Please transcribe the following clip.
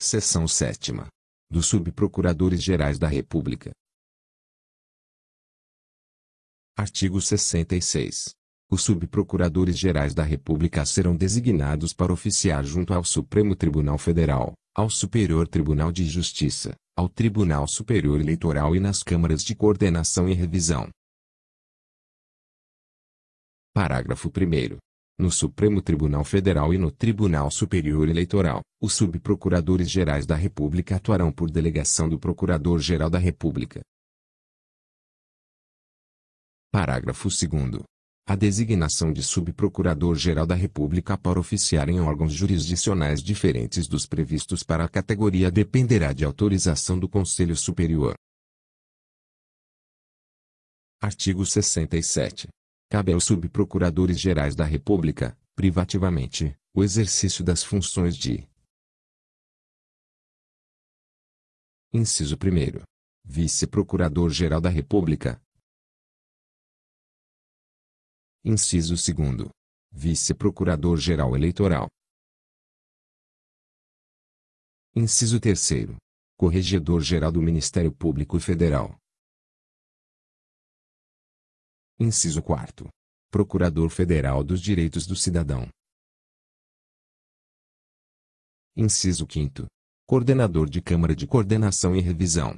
Seção sétima. Dos Subprocuradores Gerais da República. Artigo 66. Os subprocuradores gerais da República serão designados para oficiar junto ao Supremo Tribunal Federal, ao Superior Tribunal de Justiça, ao Tribunal Superior Eleitoral e nas câmaras de coordenação e revisão. Parágrafo 1 no Supremo Tribunal Federal e no Tribunal Superior Eleitoral, os subprocuradores gerais da República atuarão por delegação do Procurador-Geral da República. Parágrafo 2 a designação de subprocurador-geral da República para oficiar em órgãos jurisdicionais diferentes dos previstos para a categoria dependerá de autorização do Conselho Superior. Artigo 67. Cabe aos subprocuradores gerais da República, privativamente, o exercício das funções de Inciso 1. Vice-Procurador-Geral da República. Inciso 2. Vice-Procurador-Geral Eleitoral. Inciso 3. Corregedor-Geral do Ministério Público Federal. Inciso 4. Procurador Federal dos Direitos do Cidadão. Inciso 5. Coordenador de Câmara de Coordenação e Revisão.